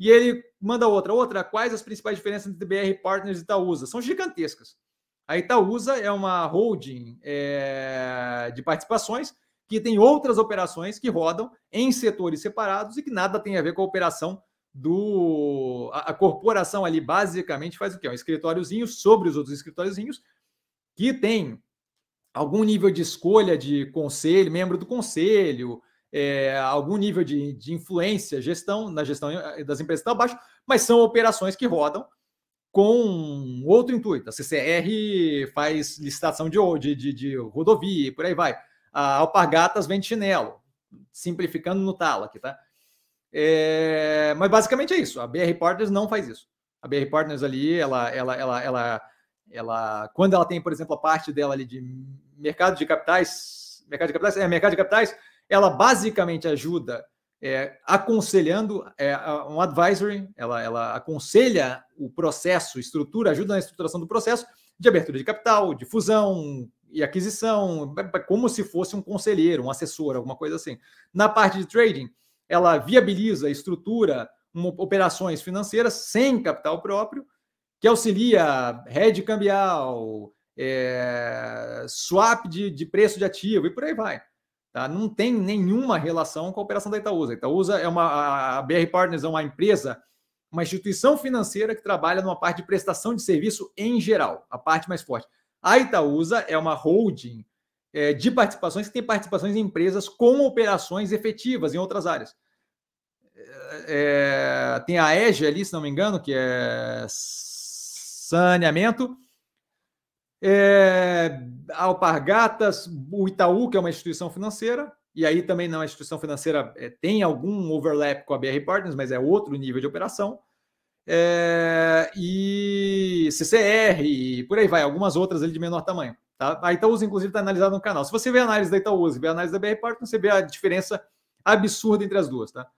E ele manda outra. Outra, quais as principais diferenças entre BR Partners e Itaúsa? São gigantescas. A Itaúsa é uma holding é, de participações que tem outras operações que rodam em setores separados e que nada tem a ver com a operação do. A, a corporação ali basicamente faz o quê? É um escritóriozinho sobre os outros escritóriozinhos que tem algum nível de escolha de conselho, membro do conselho, é, algum nível de, de influência gestão na gestão das empresas tão tá baixo, mas são operações que rodam com outro intuito. A CCR faz licitação de, de, de, de rodovia e por aí vai. A Alpargatas vende chinelo, simplificando no talo aqui, tá? É, mas basicamente é isso. A BR Partners não faz isso. A BR Partners ali, ela, ela, ela, ela, ela, quando ela tem, por exemplo, a parte dela ali de mercado de capitais, mercado de capitais, é mercado de capitais, ela basicamente ajuda é, aconselhando é, um advisory, ela, ela aconselha o processo, estrutura, ajuda na estruturação do processo de abertura de capital, de fusão e aquisição, é, é, como se fosse um conselheiro, um assessor, alguma coisa assim. Na parte de trading, ela viabiliza, estrutura uma, operações financeiras sem capital próprio, que auxilia rede cambial, é, swap de, de preço de ativo e por aí vai. Tá? Não tem nenhuma relação com a operação da Itaúsa. A Itaúsa é uma. A BR Partners é uma empresa, uma instituição financeira que trabalha numa parte de prestação de serviço em geral, a parte mais forte. A Itaúsa é uma holding é, de participações que tem participações em empresas com operações efetivas em outras áreas. É, é tem a EGE ali, se não me engano, que é saneamento é, Alpargatas, o Itaú, que é uma instituição financeira, e aí também não, é uma instituição financeira é, tem algum overlap com a BR Partners, mas é outro nível de operação. É, e CCR, e por aí vai, algumas outras ali de menor tamanho. Tá? A Itaúsa, inclusive, está analisada no canal. Se você vê a análise da Itaúsa e vê a análise da BR Partners, você vê a diferença absurda entre as duas. Tá?